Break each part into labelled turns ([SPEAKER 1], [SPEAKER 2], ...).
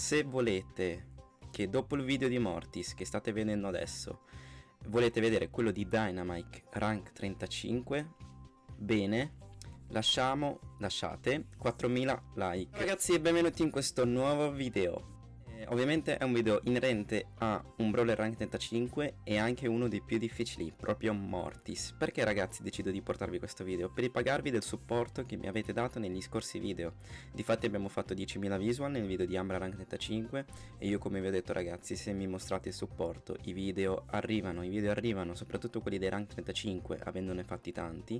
[SPEAKER 1] Se volete che dopo il video di Mortis che state vedendo adesso volete vedere quello di Dynamite rank 35, bene, lasciamo, lasciate 4000 like. Ragazzi e benvenuti in questo nuovo video. Eh, ovviamente è un video inerente a un Brawler Rank 35 e anche uno dei più difficili, proprio Mortis. Perché ragazzi decido di portarvi questo video? Per ripagarvi del supporto che mi avete dato negli scorsi video. Difatti abbiamo fatto 10.000 visual nel video di Ambra Rank 35 e io come vi ho detto ragazzi se mi mostrate il supporto i video arrivano, i video arrivano, soprattutto quelli dei Rank 35 avendone fatti tanti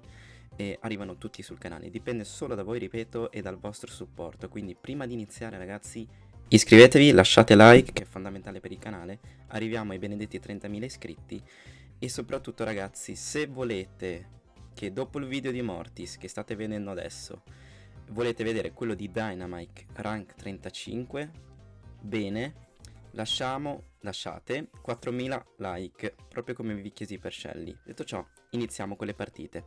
[SPEAKER 1] e arrivano tutti sul canale. Dipende solo da voi ripeto e dal vostro supporto, quindi prima di iniziare ragazzi Iscrivetevi, lasciate like che è fondamentale per il canale, arriviamo ai benedetti 30.000 iscritti e soprattutto ragazzi se volete che dopo il video di Mortis che state vedendo adesso volete vedere quello di Dynamite rank 35 bene lasciamo lasciate 4000 like proprio come vi chiesi per Shelly detto ciò iniziamo con le partite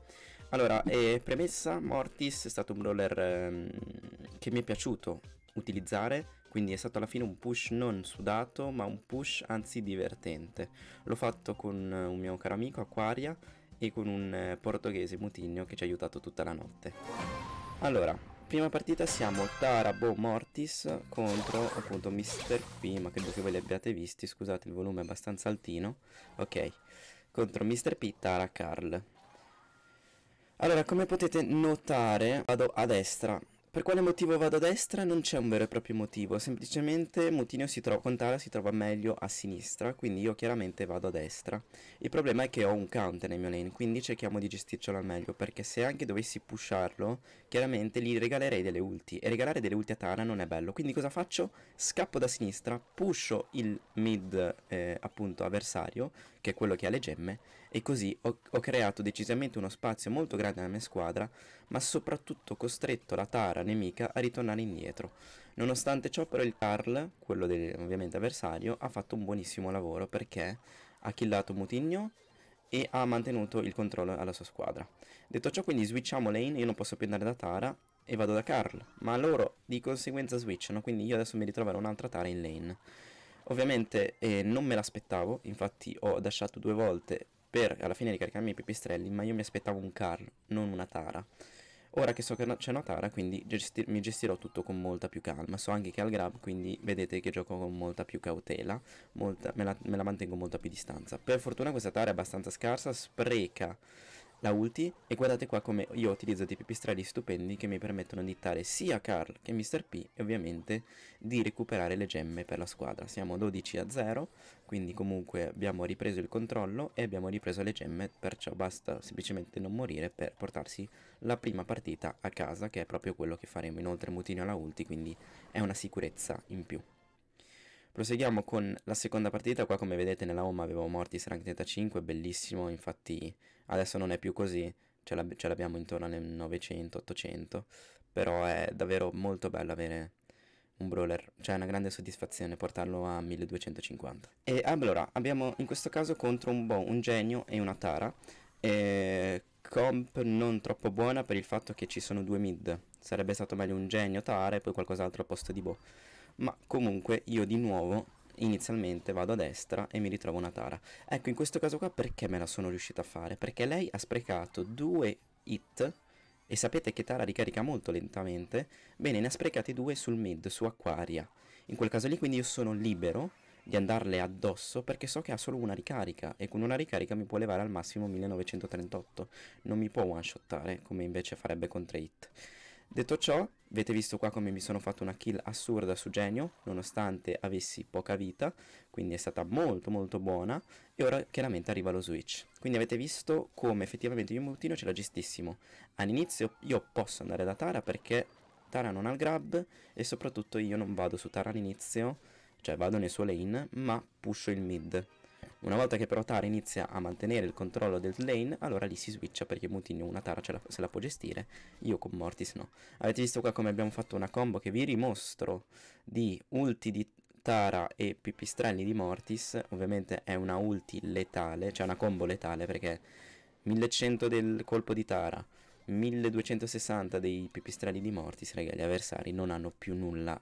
[SPEAKER 1] allora eh, premessa Mortis è stato un brawler ehm, che mi è piaciuto utilizzare quindi è stato alla fine un push non sudato ma un push anzi divertente. L'ho fatto con un mio caro amico Aquaria e con un eh, portoghese Mutigno che ci ha aiutato tutta la notte. Allora, prima partita siamo Tarabo Mortis contro appunto Mr. P, ma credo che voi li abbiate visti, scusate il volume è abbastanza altino, ok, contro Mr. P Tara Carl. Allora, come potete notare, vado a destra per quale motivo vado a destra? Non c'è un vero e proprio motivo, semplicemente Mutinio si trova, con Tara si trova meglio a sinistra, quindi io chiaramente vado a destra. Il problema è che ho un counter nel mio lane, quindi cerchiamo di gestircelo al meglio, perché se anche dovessi pusharlo, chiaramente gli regalerei delle ulti, e regalare delle ulti a Tara non è bello. Quindi cosa faccio? Scappo da sinistra, pusho il mid eh, appunto avversario, che è quello che ha le gemme, e così ho, ho creato decisamente uno spazio molto grande nella mia squadra, ma soprattutto costretto la Tara nemica a ritornare indietro. Nonostante ciò però il Carl, quello del, ovviamente avversario, ha fatto un buonissimo lavoro perché ha killato Mutigno e ha mantenuto il controllo alla sua squadra. Detto ciò quindi switchiamo lane, io non posso più andare da Tara e vado da Carl, ma loro di conseguenza switchano, quindi io adesso mi ritroverò un'altra Tara in lane. Ovviamente eh, non me l'aspettavo, infatti ho dashato due volte per alla fine ricaricarmi i pipistrelli, ma io mi aspettavo un Carl, non una Tara. Ora che so che c'è una tara, quindi gestir mi gestirò tutto con molta più calma. So anche che al grab, quindi vedete che gioco con molta più cautela, molta, me, la, me la mantengo molta più distanza. Per fortuna questa tara è abbastanza scarsa, spreca la ulti e guardate qua come io utilizzo dei pipistrelli stupendi che mi permettono di dare sia Carl che Mr. P e ovviamente di recuperare le gemme per la squadra. Siamo 12 a 0, quindi comunque abbiamo ripreso il controllo e abbiamo ripreso le gemme, perciò basta semplicemente non morire per portarsi la prima partita a casa, che è proprio quello che faremo. Inoltre mutino alla ulti, quindi è una sicurezza in più. Proseguiamo con la seconda partita, qua come vedete nella home avevo Mortis rank 35, bellissimo, infatti adesso non è più così, ce l'abbiamo intorno alle 900-800, però è davvero molto bello avere un brawler, cioè è una grande soddisfazione portarlo a 1250. E allora, abbiamo in questo caso contro un, bo- un genio e una tara, e comp non troppo buona per il fatto che ci sono due mid, sarebbe stato meglio un genio tara e poi qualcos'altro al posto di Bo ma comunque io di nuovo inizialmente vado a destra e mi ritrovo una tara ecco in questo caso qua perché me la sono riuscita a fare perché lei ha sprecato due hit e sapete che Tara ricarica molto lentamente bene ne ha sprecati due sul mid su Aquaria in quel caso lì quindi io sono libero di andarle addosso perché so che ha solo una ricarica e con una ricarica mi può levare al massimo 1938 non mi può one shottare come invece farebbe con 3 hit Detto ciò, avete visto qua come mi sono fatto una kill assurda su Genio, nonostante avessi poca vita, quindi è stata molto molto buona, e ora chiaramente arriva lo switch. Quindi avete visto come effettivamente io Mutino ce la gestissimo. All'inizio io posso andare da Tara perché Tara non ha il grab, e soprattutto io non vado su Tara all'inizio, cioè vado nel suo lane, ma pusho il mid. Una volta che però Tara inizia a mantenere il controllo del lane, allora lì si switcha perché Mutino una Tara la, se la può gestire, io con Mortis no. Avete visto qua come abbiamo fatto una combo che vi rimostro di ulti di Tara e pipistrelli di Mortis, ovviamente è una ulti letale, cioè una combo letale perché 1100 del colpo di Tara, 1260 dei pipistrelli di Mortis, raga, gli avversari non hanno più nulla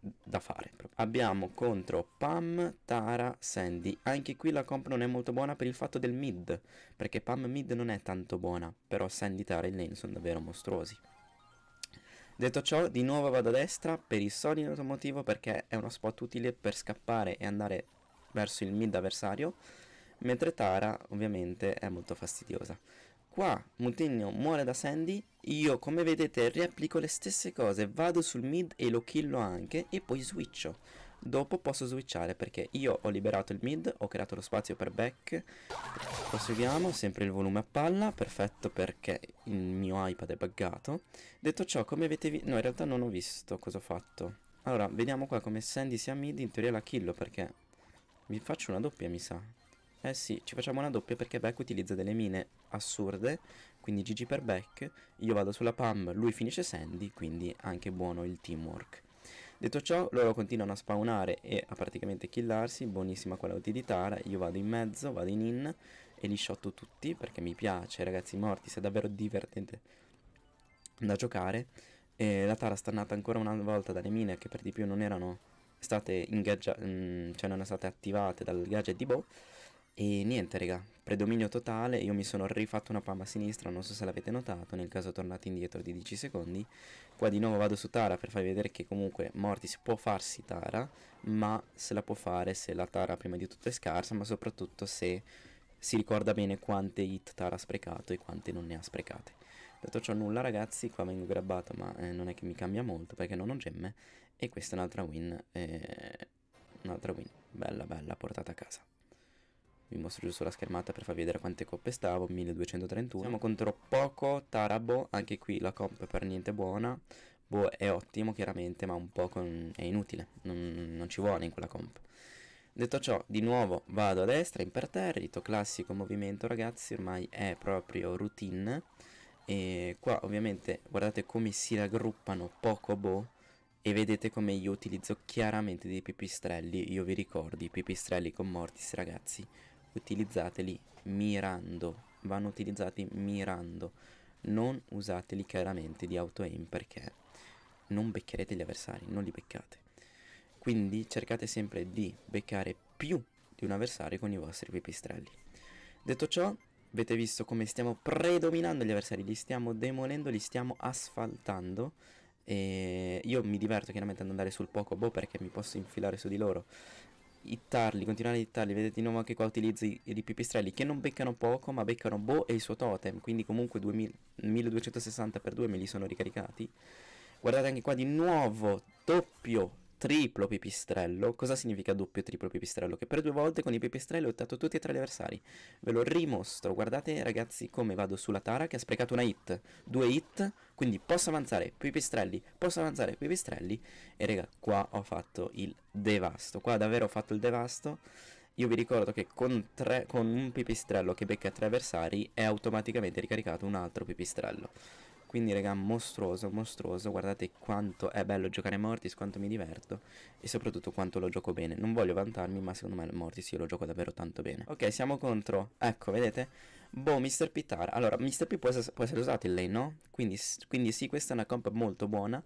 [SPEAKER 1] da fare. Abbiamo contro Pam, Tara, Sandy. Anche qui la comp non è molto buona per il fatto del mid, perché Pam mid non è tanto buona, però Sandy, Tara e Lane sono davvero mostruosi. Detto ciò, di nuovo vado a destra per il solito motivo perché è uno spot utile per scappare e andare verso il mid avversario, mentre Tara ovviamente è molto fastidiosa qua Moutinho muore da Sandy, io come vedete replico le stesse cose, vado sul mid e lo killo anche e poi switcho. Dopo posso switchare perché io ho liberato il mid, ho creato lo spazio per back. Proseguiamo, sempre il volume a palla, perfetto perché il mio iPad è buggato. Detto ciò, come avete visto... No, in realtà non ho visto cosa ho fatto. Allora, vediamo qua come Sandy sia mid, in teoria la killo perché... Vi faccio una doppia, mi sa. Eh sì, ci facciamo una doppia perché Beck utilizza delle mine assurde, quindi GG per Beck, io vado sulla Pam, lui finisce Sandy, quindi anche buono il teamwork. Detto ciò, loro continuano a spawnare e a praticamente killarsi, buonissima quella di Tara, io vado in mezzo, vado in in e li shotto tutti perché mi piace, ragazzi morti, è davvero divertente da giocare. E la Tara sta nata ancora una volta dalle mine che per di più non erano state, mm, cioè non erano state attivate dal gadget di Bo. E niente raga, predominio totale, io mi sono rifatto una palma a sinistra, non so se l'avete notato, nel caso tornate indietro di 10 secondi. Qua di nuovo vado su Tara per farvi vedere che comunque Mortis può farsi Tara, ma se la può fare se la Tara prima di tutto è scarsa, ma soprattutto se si ricorda bene quante hit Tara ha sprecato e quante non ne ha sprecate. Detto ciò nulla ragazzi, qua vengo grabbato ma eh, non è che mi cambia molto perché non ho gemme e questa è un'altra win, eh, un'altra win, bella bella portata a casa vi mostro giusto la schermata per farvi vedere quante coppe stavo 1231 siamo contro poco Tarabo anche qui la comp per niente buona boh è ottimo chiaramente ma un Poco è inutile non, non ci vuole in quella comp detto ciò di nuovo vado a destra imperterrito classico movimento ragazzi ormai è proprio routine e qua ovviamente guardate come si raggruppano poco boh e vedete come io utilizzo chiaramente dei pipistrelli, io vi ricordo i pipistrelli con Mortis ragazzi utilizzateli mirando, vanno utilizzati mirando, non usateli chiaramente di auto-aim perché non beccherete gli avversari, non li beccate. Quindi cercate sempre di beccare più di un avversario con i vostri pipistrelli. Detto ciò, avete visto come stiamo predominando gli avversari, li stiamo demolendo, li stiamo asfaltando. E io mi diverto chiaramente ad andare sul poco boh perché mi posso infilare su di loro hittarli, continuare a ittarli. Vedete di nuovo anche qua utilizzo i, i pipistrelli che non beccano poco, ma beccano Bo e il suo totem. Quindi comunque 2000, 1260 x 2 me li sono ricaricati. Guardate anche qua di nuovo, doppio triplo pipistrello. Cosa significa doppio triplo pipistrello? Che per due volte con i pipistrelli ho ottato tutti e tre gli avversari. Ve lo rimostro. Guardate ragazzi come vado sulla Tara che ha sprecato una hit. Due hit. Quindi posso avanzare pipistrelli. Posso avanzare pipistrelli. E raga qua ho fatto il devasto. Qua davvero ho fatto il devasto. Io vi ricordo che con, tre, con un pipistrello che becca tre avversari è automaticamente ricaricato un altro pipistrello. Quindi raga mostruoso mostruoso Guardate quanto è bello giocare Mortis Quanto mi diverto E soprattutto quanto lo gioco bene Non voglio vantarmi ma secondo me Mortis io lo gioco davvero tanto bene Ok siamo contro Ecco vedete Boh Mr. Pitar Allora Mr. P può, essere, può essere usato in lane no? Quindi, quindi sì questa è una comp molto buona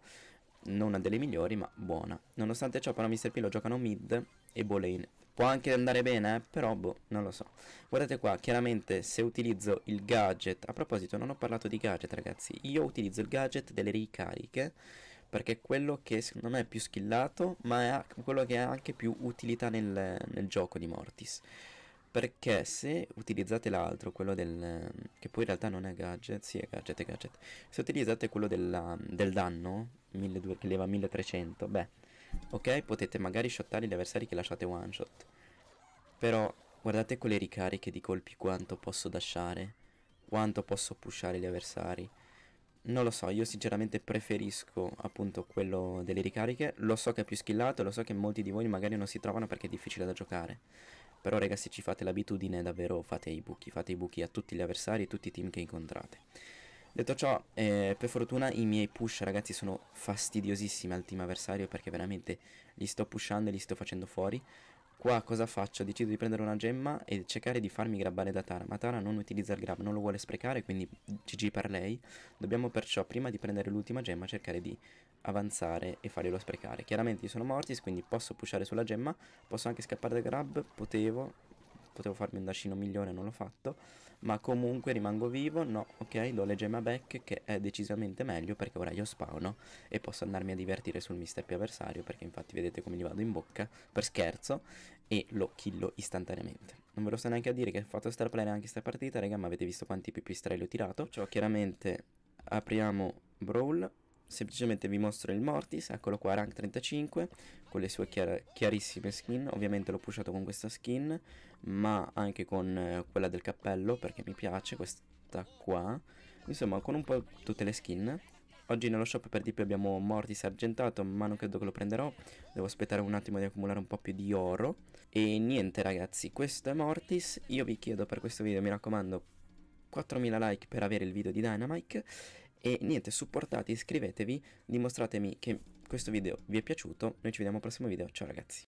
[SPEAKER 1] non una delle migliori ma buona Nonostante ciò però Mr. P lo giocano mid e bow lane Può anche andare bene, eh? però boh, non lo so. Guardate qua, chiaramente se utilizzo il gadget, a proposito non ho parlato di gadget ragazzi, io utilizzo il gadget delle ricariche, perché è quello che secondo me è più skillato, ma è quello che ha anche più utilità nel, nel gioco di Mortis. Perché se utilizzate l'altro, quello del... che poi in realtà non è gadget, sì è gadget, è gadget. Se utilizzate quello della, del danno, 1200, che leva 1300, beh Ok, potete magari shottare gli avversari che lasciate one shot. Però guardate quelle ricariche di colpi quanto posso dashare, quanto posso pushare gli avversari. Non lo so, io sinceramente preferisco appunto quello delle ricariche. Lo so che è più skillato, lo so che molti di voi magari non si trovano perché è difficile da giocare. Però raga se ci fate l'abitudine davvero fate i buchi, fate i buchi a tutti gli avversari e tutti i team che incontrate. Detto ciò, eh, per fortuna i miei push ragazzi sono fastidiosissimi al team avversario perché veramente li sto pushando e li sto facendo fuori. Qua cosa faccio? Decido di prendere una gemma e cercare di farmi grabbare da Tara, ma Tara non utilizza il grab, non lo vuole sprecare, quindi GG per lei. Dobbiamo perciò, prima di prendere l'ultima gemma, cercare di avanzare e farglielo sprecare. Chiaramente io sono Mortis, quindi posso pushare sulla gemma, posso anche scappare dal grab, potevo, potevo farmi un dashino migliore, non l'ho fatto, ma comunque rimango vivo, no, ok, do le gemme a back che è decisamente meglio perché ora io spawno e posso andarmi a divertire sul mister più avversario perché infatti vedete come gli vado in bocca per scherzo e lo killo istantaneamente. Non ve lo sto neanche a dire che ho fatto star player anche sta partita, raga, ma avete visto quanti pipistrelli ho tirato, ciò chiaramente apriamo Brawl semplicemente vi mostro il Mortis, eccolo qua, rank 35, con le sue chiar chiarissime skin, ovviamente l'ho pushato con questa skin, ma anche con eh, quella del cappello, perché mi piace questa qua, insomma con un po' tutte le skin. Oggi nello shop per di più abbiamo Mortis argentato, ma non credo che lo prenderò, devo aspettare un attimo di accumulare un po' più di oro. E niente ragazzi, questo è Mortis, io vi chiedo per questo video, mi raccomando, 4000 like per avere il video di Dynamite e niente, supportate, iscrivetevi, dimostratemi che questo video vi è piaciuto. Noi ci vediamo al prossimo video, ciao ragazzi.